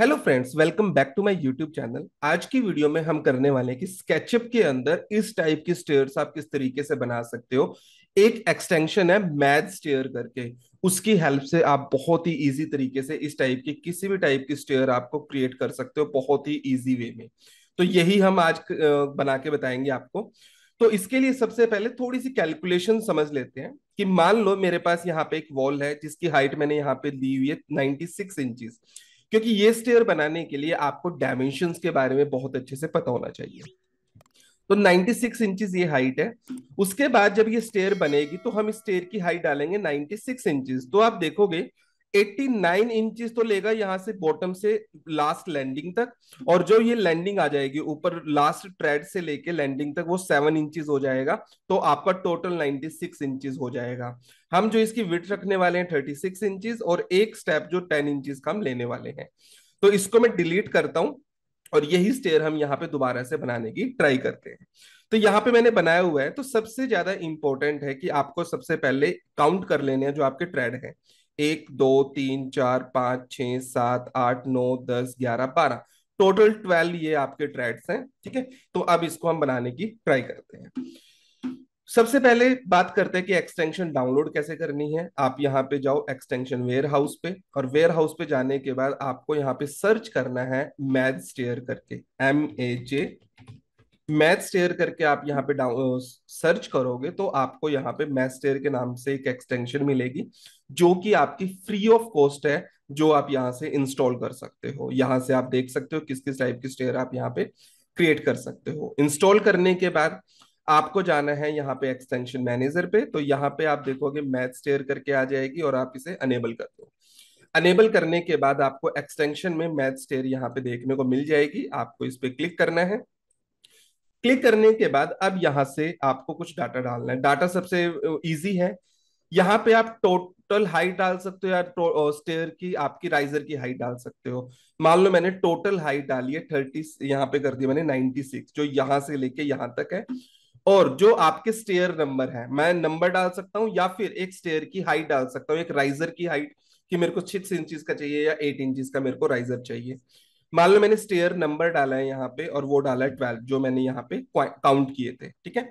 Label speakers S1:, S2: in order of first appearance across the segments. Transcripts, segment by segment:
S1: hello friends welcome back to my YouTube channel आज की video में हम करने वाले हैं कि स्केचअप के अंदर इस टाइप की स्टेयर आप किस तरीके से बना सकते हो एक एक्सटेंशन है मैथ स्टेयर करके उसकी हेल्प से आप बहुत ही इजी तरीके से इस टाइप की किसी भी टाइप की स्टेयर आपको क्रिएट कर सकते हो बहुत ही ईजी वे में तो यही हम आज बना के बताएंगे आपको तो इसके लिए सबसे पहले थोड़ी सी कैलकुलेशन समझ लेते हैं कि मान लो मेरे पास यहाँ पे एक वॉल है जिसकी हाइट मैंने यहाँ पे ली हुई है नाइनटी सिक्स क्योंकि ये स्टेयर बनाने के लिए आपको डायमेंशन के बारे में बहुत अच्छे से पता होना चाहिए तो 96 सिक्स इंचज ये हाइट है उसके बाद जब ये स्टेयर बनेगी तो हम स्टेयर की हाइट डालेंगे 96 सिक्स इंचज तो आप देखोगे 89 इंचेस तो लेगा यहाँ से बॉटम से लास्ट लैंडिंग तक और जो ये लैंडिंग आ जाएगी ऊपर लास्ट ट्रेड से लेके लैंडिंग तक वो सेवन इंचेस हो जाएगा तो आपका टोटल 96 इंचेस हो जाएगा हम जो इसकी विट रखने वाले हैं 36 इंच और एक स्टेप जो 10 इंचेस का हम लेने वाले हैं तो इसको मैं डिलीट करता हूं और यही स्टेयर हम यहाँ पे दोबारा से बनाने की ट्राई करते हैं तो यहाँ पे मैंने बनाया हुआ है तो सबसे ज्यादा इंपॉर्टेंट है कि आपको सबसे पहले काउंट कर लेने हैं जो आपके ट्रेड है एक दो तीन चार पांच छ सात आठ नौ दस ग्यारह बारह टोटल ट्वेल्व ये आपके ट्रैड्स हैं ठीक है तो अब इसको हम बनाने की ट्राई करते हैं सबसे पहले बात करते हैं कि एक्सटेंशन डाउनलोड कैसे करनी है आप यहाँ पे जाओ एक्सटेंशन वेयर हाउस पे और वेयर हाउस पे जाने के बाद आपको यहाँ पे सर्च करना है मैथ स्टेयर करके M A J math stair करके आप यहाँ पे डाउन सर्च करोगे तो आपको यहाँ पे मैथ स्टेयर के नाम से एक एक्सटेंशन मिलेगी जो कि आपकी फ्री ऑफ कॉस्ट है जो आप यहाँ से इंस्टॉल कर सकते हो यहाँ से आप देख सकते हो किस किस टाइप की स्टेयर आप यहाँ पे क्रिएट कर सकते हो इंस्टॉल करने के बाद आपको जाना है यहाँ पे एक्सटेंशन मैनेजर पे तो यहाँ पे आप देखोगे मैथ स्टेयर करके आ जाएगी और आप इसे अनेबल कर दो अनेबल करने के बाद आपको एक्सटेंशन में मैथ स्टेयर यहाँ पे देखने को मिल जाएगी आपको इस पे क्लिक करना है क्लिक करने के बाद अब यहाँ से आपको कुछ डाटा डालना है डाटा सबसे इजी है यहाँ पे आप टोट टोटल हाइट डाल सकते हो या स्टेयर की आपकी राइजर की हाइट डाल सकते हो मान लो मैंने टोटल हाइट डाली है थर्टी यहाँ पे कर दी मैंने नाइनटी सिक्स जो यहाँ से लेके यहाँ तक है और जो आपके स्टेयर नंबर है मैं नंबर डाल सकता हूँ या फिर एक स्टेयर की हाइट डाल सकता हूँ एक राइजर की हाइट कि मेरे को सिक्स इंचज का चाहिए या एट इंचज का मेरे को राइजर चाहिए मान लो मैंने स्टेयर नंबर डाला है यहाँ पे और वो डाला है ट्वेल्व जो मैंने यहाँ पे काउंट किए थे ठीक है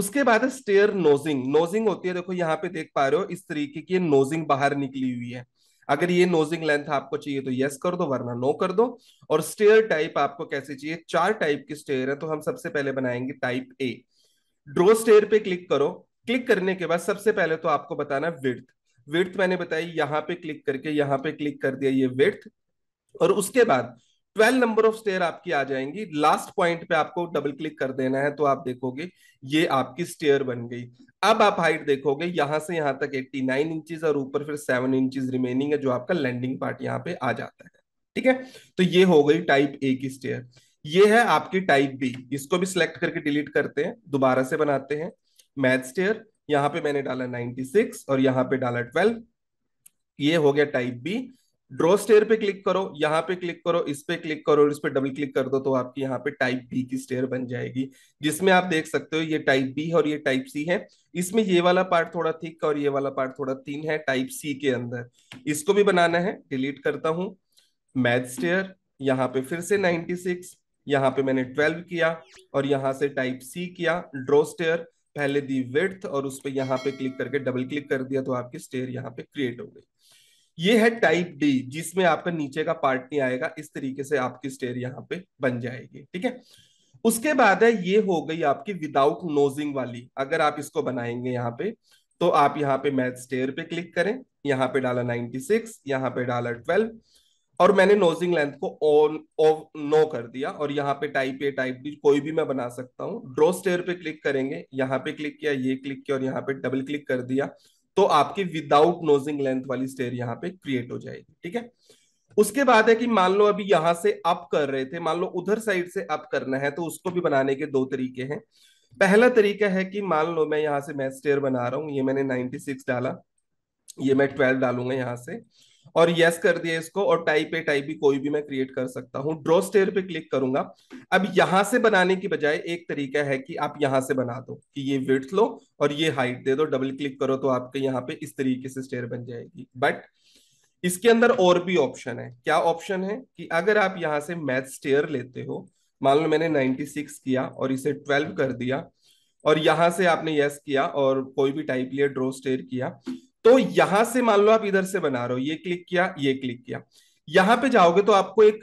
S1: उसके बाद है स्टेयर नोजिंग नोजिंग होती है देखो यहाँ पे देख पा रहे हो इस तरीके की नोजिंग बाहर निकली हुई है अगर ये नोजिंग लेंथ आपको चाहिए तो यस कर दो वरना नो कर दो और स्टेयर टाइप आपको कैसे चाहिए चार टाइप की स्टेयर है तो हम सबसे पहले बनाएंगे टाइप ए ड्रो स्टेयर पे क्लिक करो क्लिक करने के बाद सबसे पहले तो आपको बताना विर्थ विर्थ मैंने बताई यहाँ पे क्लिक करके यहाँ पे क्लिक कर दिया ये विर्थ और उसके बाद ट्वेल्व नंबर ऑफ स्टेयर आपकी आ जाएंगी लास्ट पॉइंट पे आपको डबल क्लिक कर देना है तो आप देखोगे ये आपकी स्टेयर बन गई अब आप हाइट देखोगे यहां से यहां तक 89 नाइन इंचीज और ऊपर फिर 7 इंचीज रिमेनिंग है जो आपका लैंडिंग पार्ट यहाँ पे आ जाता है ठीक है तो ये हो गई टाइप ए की स्टेयर ये है आपकी टाइप बी इसको भी सिलेक्ट करके डिलीट करते हैं दोबारा से बनाते हैं मैथ स्टेयर यहाँ पे मैंने डाला 96 और यहाँ पे डाला 12 ये हो गया टाइप बी ड्रॉ स्टेयर पे क्लिक करो यहाँ पे क्लिक करो इस पे क्लिक करो इस पे डबल क्लिक कर दो तो आपकी यहाँ पे टाइप बी की स्टेयर बन जाएगी जिसमें आप देख सकते हो ये टाइप बी और ये टाइप सी है इसमें ये वाला पार्ट थोड़ा थिक और ये वाला पार्ट थोड़ा थीन है टाइप सी के अंदर इसको भी बनाना है डिलीट करता हूं मैथ स्टेयर यहाँ पे फिर से नाइनटी सिक्स यहाँ पे मैंने ट्वेल्व किया और यहाँ से टाइप सी किया ड्रो स्टेयर पहले दी वेथ और उस पर यहाँ पे क्लिक करके डबल क्लिक कर दिया तो आपकी स्टेयर यहाँ पे क्रिएट हो गई ये है टाइप डी जिसमें आपका नीचे का पार्ट नहीं आएगा इस तरीके से आपकी स्टेयर यहाँ पे बन जाएगी ठीक है उसके बाद है ये हो गई आपकी विदाउट नोजिंग वाली अगर आप इसको बनाएंगे यहाँ पे तो आप यहाँ पे मैथ स्टेयर पे क्लिक करें यहाँ पे डाला 96 यहाँ पे डाला 12 और मैंने नोजिंग लेंथ को ऑन ऑफ नो कर दिया और यहाँ पे टाइप ए टाइप बी कोई भी मैं बना सकता हूँ ड्रो स्टेयर पे क्लिक करेंगे यहाँ पे क्लिक किया ये क्लिक किया और यहाँ पे डबल क्लिक कर दिया तो आपकी विदाउट नोजिंग लेंथ वाली स्टेयर यहाँ पे क्रिएट हो जाएगी ठीक है उसके बाद है कि मान लो अभी यहां से अप कर रहे थे मान लो उधर साइड से अप करना है तो उसको भी बनाने के दो तरीके हैं पहला तरीका है कि मान लो मैं यहां से मैं स्टेयर बना रहा हूं ये मैंने 96 डाला ये मैं 12 डालूंगा यहां से और यस yes कर दिया इसको और टाइप ए टाइप भी कोई भी मैं क्रिएट कर सकता हूं ड्रॉ स्टेयर पे क्लिक करूंगा अब यहां से बनाने की बजाय एक तरीका है कि आप यहां से बना दो कि ये विथ लो और ये हाइट दे दो डबल क्लिक करो तो आपके यहाँ पे इस तरीके से स्टेयर बन जाएगी बट इसके अंदर और भी ऑप्शन है क्या ऑप्शन है कि अगर आप यहां से मैथ स्टेयर लेते हो मान लो मैंने सिक्स किया और इसे ट्वेल्व कर दिया और यहां से आपने यस किया और कोई भी टाइप लिया ड्रो स्टेयर किया तो यहां से मान लो आप इधर से बना रहे हो ये क्लिक किया ये क्लिक किया यहां पे जाओगे तो आपको एक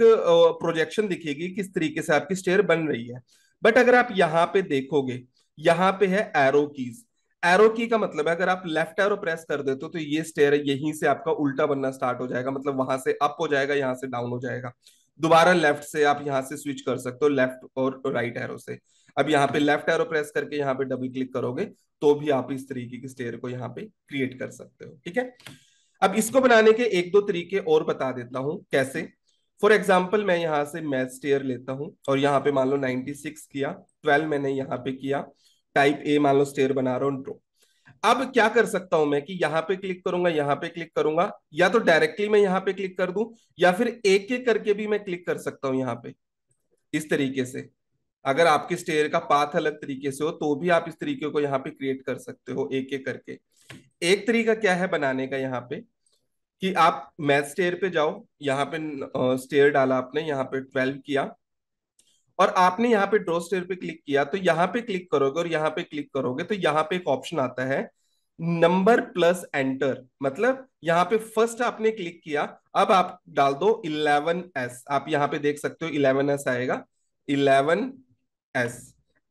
S1: प्रोजेक्शन दिखेगी किस तरीके से आपकी स्टेयर बन रही है बट अगर आप यहां पे देखोगे यहां पे है एरो कीज एरो की का मतलब है अगर आप लेफ्ट एरो प्रेस कर देते हो तो ये स्टेयर यहीं से आपका उल्टा बनना स्टार्ट हो जाएगा मतलब वहां से अप हो जाएगा यहां से डाउन हो जाएगा दोबारा लेफ्ट से आप यहां से स्विच कर सकते हो लेफ्ट और राइट एरो से अब यहाँ पे लेफ्ट एरो प्रेस करके यहाँ पे डबल क्लिक करोगे तो भी आप इस तरीके की स्टेयर को यहाँ पे क्रिएट कर सकते हो ठीक है अब इसको बनाने के एक दो तरीके और बता देता हूँ कैसे फॉर एग्जाम्पल मैं यहाँ से मैथ स्टेयर लेता हूँ और यहाँ पे मान लो सिक्स किया ट्वेल्व मैंने यहाँ पे किया टाइप ए मान लो स्टेयर बना रहा हूं ड्रो अब क्या कर सकता हूं मैं कि यहाँ पे क्लिक करूंगा यहाँ पे क्लिक करूंगा या तो डायरेक्टली मैं यहाँ पे क्लिक कर दूं या फिर एक एक करके भी मैं क्लिक कर सकता हूं यहाँ पे इस तरीके से अगर आपके स्टेयर का पाथ अलग तरीके से हो तो भी आप इस तरीके को यहाँ पे क्रिएट कर सकते हो एक एक करके एक तरीका क्या है बनाने का यहाँ पे कि आप मैथ स्टेयर पे जाओ यहाँ पे स्टेयर डाला आपने यहाँ पे ट्वेल्व किया और आपने यहाँ पे ड्रो स्टेयर पे क्लिक किया तो यहाँ पे क्लिक करोगे और यहाँ पे क्लिक करोगे तो यहाँ पे एक ऑप्शन आता है नंबर प्लस एंटर मतलब यहाँ पे फर्स्ट आपने क्लिक किया अब आप डाल दो इलेवन एस आप यहाँ पे देख सकते हो इलेवन एस आएगा इलेवन एस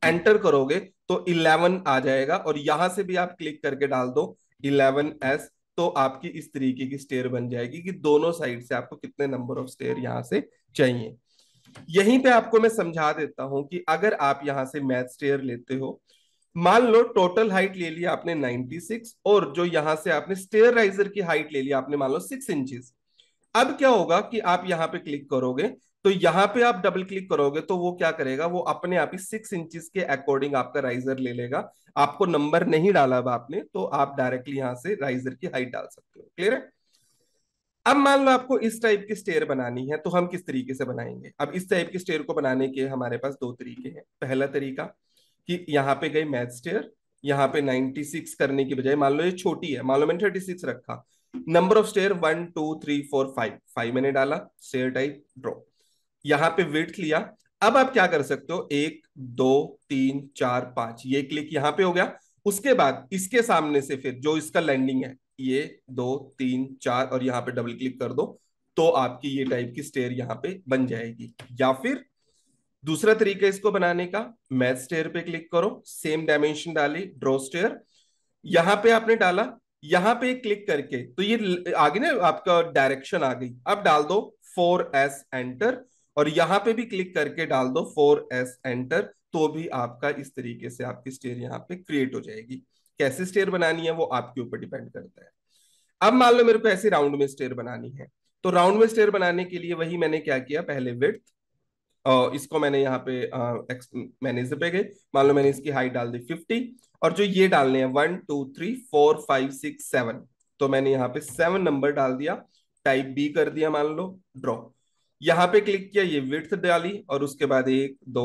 S1: एंटर करोगे तो इलेवन आ जाएगा और यहां से भी आप क्लिक करके डाल दो इलेवन एस तो आपकी इस तरीके की स्टेयर बन जाएगी कि दोनों साइड से आपको कितने नंबर ऑफ स्टेयर यहां से चाहिए यहीं पे आपको मैं समझा देता हूं कि अगर आप यहां से मैथ स्टेयर लेते हो मान लो टोटल हाइट ले लिया आपने 96 और जो यहां से आपने स्टेयर राइजर की हाइट ले लिया आपने मान लो सिक्स इंचिस अब क्या होगा कि आप यहाँ पे क्लिक करोगे तो यहाँ पे आप डबल क्लिक करोगे तो वो क्या करेगा वो अपने आप ही सिक्स इंचिस के अकॉर्डिंग आपका राइजर ले लेगा आपको नंबर नहीं डाला आपने तो आप डायरेक्टली यहाँ से राइजर की हाइट डाल सकते हो क्लियर है अब मान लो आपको इस टाइप की स्टेयर बनानी है तो हम किस तरीके से बनाएंगे अब इस टाइप की स्टेयर को बनाने के हमारे पास दो तरीके हैं पहला तरीका कि यहाँ पे गई मैथ स्टेयर यहाँ पे 96 करने की बजाय मान लो ये छोटी है मान लो मैंने 36 रखा number of stair one two three four five five मैंने डाला स्टेयर टाइप ड्रॉ यहां पे वेट लिया अब आप क्या कर सकते हो एक दो तीन चार पांच ये क्लिक यहां पे हो गया उसके बाद इसके सामने से फिर जो इसका लैंडिंग है ये दो तीन चार और यहाँ पे डबल क्लिक कर दो तो आपकी ये टाइप की स्टेयर यहाँ पे बन जाएगी या फिर दूसरा तरीका इसको बनाने का मैथ स्टेयर पे क्लिक करो सेम डायमेंशन डाली ड्रॉ स्टेयर यहां पे आपने डाला यहां पे क्लिक करके तो ये आगे ना आपका डायरेक्शन आ गई अब डाल दो फोर एस एंटर और यहाँ पे भी क्लिक करके डाल दो फोर एस एंटर तो भी आपका इस तरीके से आपकी स्टेयर यहाँ पे क्रिएट हो जाएगी कैसे स्टेयर बनानी है वो आपके ऊपर डिपेंड करता है अब मान लो मेरे को ऐसे राउंड में स्टेयर बनानी है तो राउंड में स्टेयर बनाने के लिए वही मैंने क्या किया पहले विथ इसको मैंने यहाँ पे मैंने पे गए मान लो मैंने इसकी हाइट डाल दी फिफ्टी और जो ये डालने हैं one two three four five six seven तो मैंने यहाँ पे सेवन नंबर डाल दिया टाइप बी कर दिया मान लो ड्रॉ यहाँ पे क्लिक किया ये विथ डाली और उसके बाद एक दो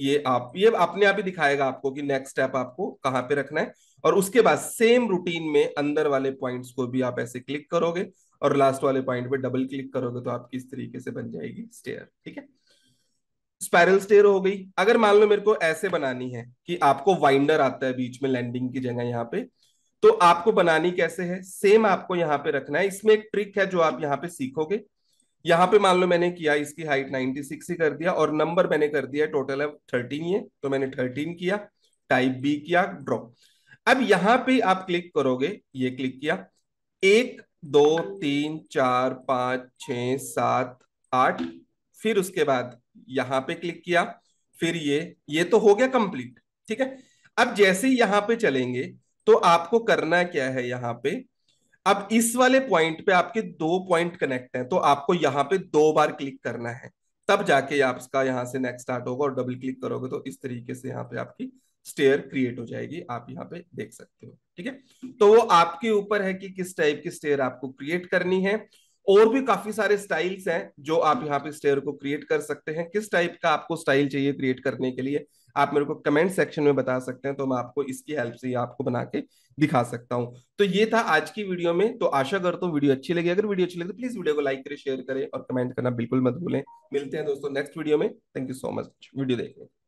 S1: ये आप ये अपने आप ही दिखाएगा आपको कि नेक्स्ट स्टेप आपको कहाँ पे रखना है और उसके बाद सेम रूटीन में अंदर वाले पॉइंट्स को भी आप ऐसे क्लिक करोगे और लास्ट वाले पॉइंट पे डबल क्लिक करोगे तो आपकी इस तरीके से बन जाएगी स्टेयर ठीक है स्पायरल स्टेयर हो गई अगर मान लो मेरे को ऐसे बनानी है कि आपको वाइंडर आता है बीच में लैंडिंग की जगह यहाँ पे तो आपको बनानी कैसे है सेम आपको यहाँ पे रखना है इसमें एक ट्रिक है जो आप यहाँ पे सीखोगे यहाँ पे मान लो मैंने किया इसकी हाइट 96 ही कर दिया और नंबर मैंने कर दिया टोटल है थर्टीन ये तो मैंने थर्टीन किया टाइप बी किया ड्रॉ अब यहाँ पे आप क्लिक करोगे ये क्लिक किया एक दो तीन चार पांच छ सात आठ फिर उसके बाद यहाँ पे क्लिक किया फिर ये ये तो हो गया कंप्लीट ठीक है अब जैसे ही यहाँ पे चलेंगे तो आपको करना क्या है यहाँ पे अब इस वाले पॉइंट पे आपके दो पॉइंट कनेक्ट हैं तो आपको यहाँ पे दो बार क्लिक करना है तब जाके आपका यहाँ से नेक्स्ट स्टार्ट होगा और डबल क्लिक करोगे तो इस तरीके से यहाँ पे आपकी स्टेयर क्रिएट हो जाएगी आप यहाँ पे देख सकते हो ठीक है तो वो आपके ऊपर है कि किस टाइप की स्टेयर आपको क्रिएट करनी है और भी काफी सारे स्टाइल्स हैं जो आप यहाँ पे स्टेयर को क्रिएट कर सकते हैं किस टाइप का आपको स्टाइल चाहिए क्रिएट करने के लिए आप मेरे को कमेंट सेक्शन में बता सकते हैं तो मैं आपको इसकी हेल्प से आपको बना के दिखा सकता हूँ तो ये था आज की वीडियो में तो आशा करता हूँ वीडियो अच्छी लगी अगर वीडियो अच्छी लगी तो प्लीज वीडियो को लाइक करें शेयर करें और कमेंट करना बिल्कुल मत भूलें मिलते हैं दोस्तों नेक्स्ट वीडियो में thank you so much video देखने